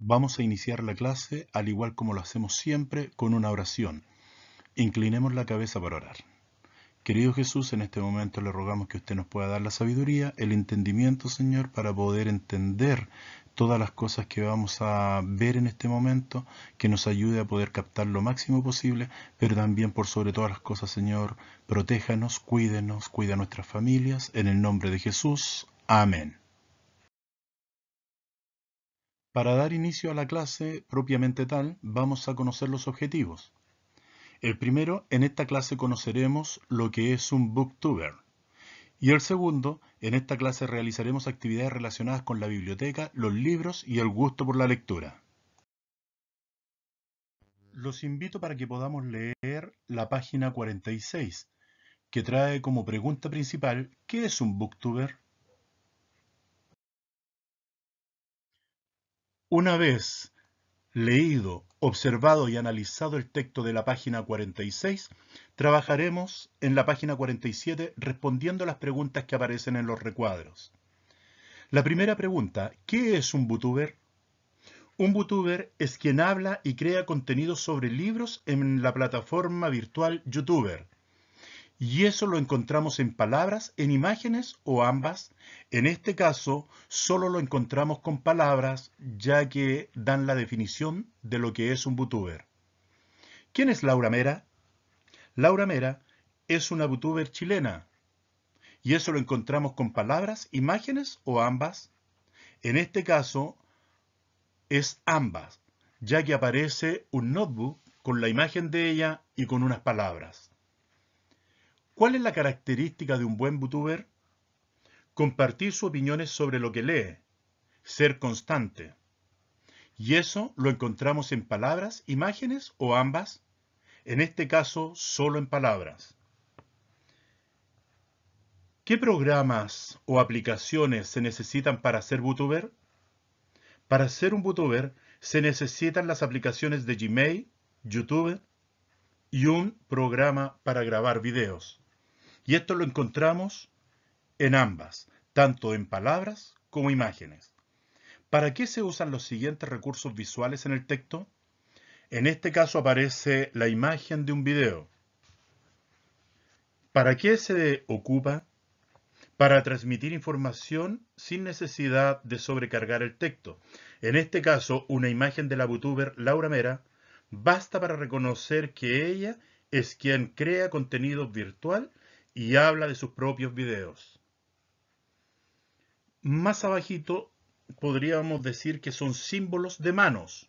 Vamos a iniciar la clase, al igual como lo hacemos siempre, con una oración. Inclinemos la cabeza para orar. Querido Jesús, en este momento le rogamos que usted nos pueda dar la sabiduría, el entendimiento, Señor, para poder entender todas las cosas que vamos a ver en este momento, que nos ayude a poder captar lo máximo posible, pero también por sobre todas las cosas, Señor, protéjanos, cuídenos, cuida a nuestras familias, en el nombre de Jesús. Amén. Para dar inicio a la clase propiamente tal, vamos a conocer los objetivos. El primero, en esta clase conoceremos lo que es un booktuber. Y el segundo, en esta clase realizaremos actividades relacionadas con la biblioteca, los libros y el gusto por la lectura. Los invito para que podamos leer la página 46, que trae como pregunta principal, ¿qué es un booktuber? Una vez leído, observado y analizado el texto de la página 46, trabajaremos en la página 47 respondiendo las preguntas que aparecen en los recuadros. La primera pregunta, ¿qué es un booktuber? Un booktuber es quien habla y crea contenido sobre libros en la plataforma virtual YouTuber. Y eso lo encontramos en palabras, en imágenes o ambas. En este caso, solo lo encontramos con palabras, ya que dan la definición de lo que es un VTuber. ¿Quién es Laura Mera? Laura Mera es una VTuber chilena. Y eso lo encontramos con palabras, imágenes o ambas. En este caso, es ambas, ya que aparece un notebook con la imagen de ella y con unas palabras. ¿Cuál es la característica de un buen VTuber? Compartir sus opiniones sobre lo que lee, ser constante. Y eso lo encontramos en palabras, imágenes o ambas, en este caso solo en palabras. ¿Qué programas o aplicaciones se necesitan para ser VTuber? Para ser un VTuber, se necesitan las aplicaciones de Gmail, YouTube y un programa para grabar videos. Y esto lo encontramos en ambas, tanto en palabras como imágenes. ¿Para qué se usan los siguientes recursos visuales en el texto? En este caso aparece la imagen de un video. ¿Para qué se ocupa? Para transmitir información sin necesidad de sobrecargar el texto. En este caso, una imagen de la youtuber Laura Mera basta para reconocer que ella es quien crea contenido virtual y habla de sus propios videos. Más abajito podríamos decir que son símbolos de manos.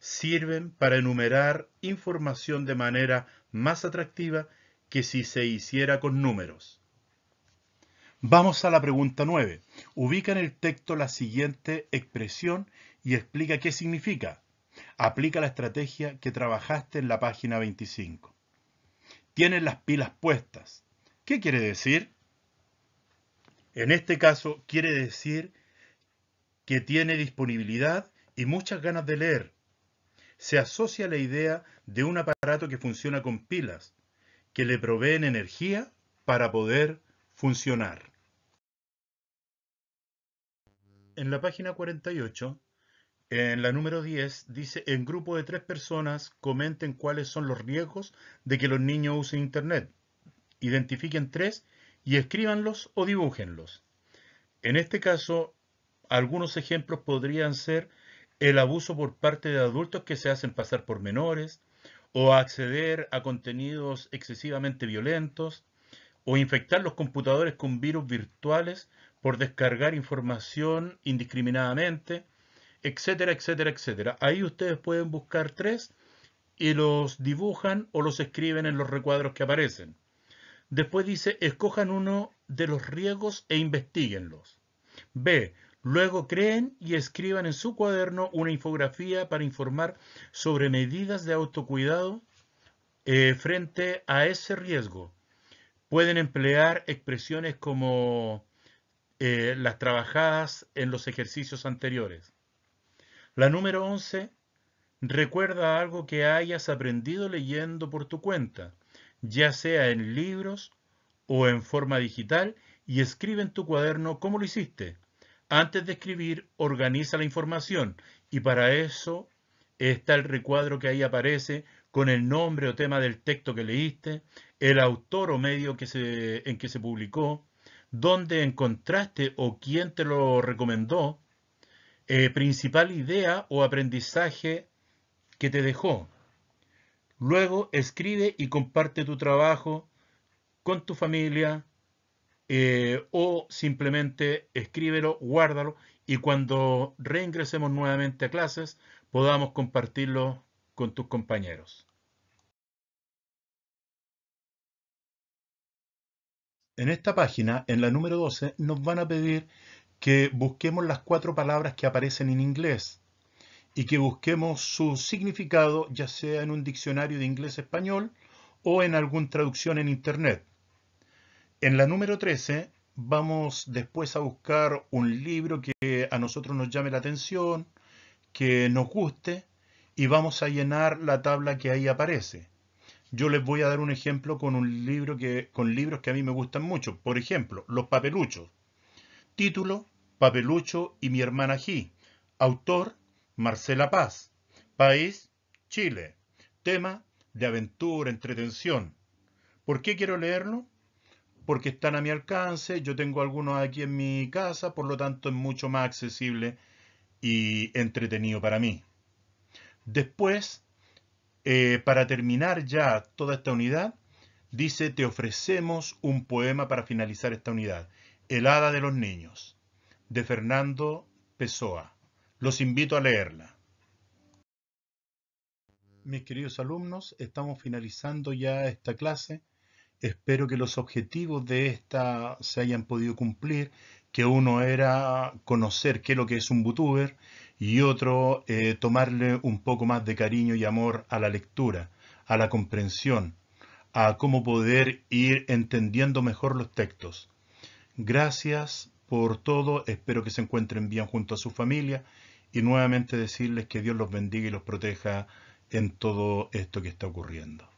Sirven para enumerar información de manera más atractiva que si se hiciera con números. Vamos a la pregunta 9. Ubica en el texto la siguiente expresión y explica qué significa. Aplica la estrategia que trabajaste en la página 25 tienen las pilas puestas. ¿Qué quiere decir? En este caso quiere decir que tiene disponibilidad y muchas ganas de leer. Se asocia la idea de un aparato que funciona con pilas, que le proveen energía para poder funcionar. En la página 48 en la número 10 dice, en grupo de tres personas comenten cuáles son los riesgos de que los niños usen Internet. Identifiquen tres y escríbanlos o dibújenlos. En este caso, algunos ejemplos podrían ser el abuso por parte de adultos que se hacen pasar por menores, o acceder a contenidos excesivamente violentos, o infectar los computadores con virus virtuales por descargar información indiscriminadamente, etcétera, etcétera, etcétera. Ahí ustedes pueden buscar tres y los dibujan o los escriben en los recuadros que aparecen. Después dice, escojan uno de los riesgos e investiguenlos. B. Luego creen y escriban en su cuaderno una infografía para informar sobre medidas de autocuidado eh, frente a ese riesgo. Pueden emplear expresiones como eh, las trabajadas en los ejercicios anteriores. La número 11 recuerda algo que hayas aprendido leyendo por tu cuenta, ya sea en libros o en forma digital, y escribe en tu cuaderno cómo lo hiciste. Antes de escribir, organiza la información y para eso está el recuadro que ahí aparece con el nombre o tema del texto que leíste, el autor o medio en que se publicó, dónde encontraste o quién te lo recomendó, eh, principal idea o aprendizaje que te dejó. Luego escribe y comparte tu trabajo con tu familia eh, o simplemente escríbelo, guárdalo y cuando reingresemos nuevamente a clases podamos compartirlo con tus compañeros. En esta página, en la número 12, nos van a pedir que busquemos las cuatro palabras que aparecen en inglés y que busquemos su significado ya sea en un diccionario de inglés-español o en alguna traducción en Internet. En la número 13 vamos después a buscar un libro que a nosotros nos llame la atención, que nos guste y vamos a llenar la tabla que ahí aparece. Yo les voy a dar un ejemplo con un libro que con libros que a mí me gustan mucho, por ejemplo, Los papeluchos. Título: Papelucho y mi hermana G. Autor, Marcela Paz. País, Chile. Tema, de aventura, entretención. ¿Por qué quiero leerlo? Porque están a mi alcance, yo tengo algunos aquí en mi casa, por lo tanto es mucho más accesible y entretenido para mí. Después, eh, para terminar ya toda esta unidad, dice, te ofrecemos un poema para finalizar esta unidad, El Hada de los Niños de Fernando Pessoa. Los invito a leerla. Mis queridos alumnos, estamos finalizando ya esta clase. Espero que los objetivos de esta se hayan podido cumplir, que uno era conocer qué es lo que es un VTuber y otro eh, tomarle un poco más de cariño y amor a la lectura, a la comprensión, a cómo poder ir entendiendo mejor los textos. Gracias por todo. Espero que se encuentren bien junto a su familia y nuevamente decirles que Dios los bendiga y los proteja en todo esto que está ocurriendo.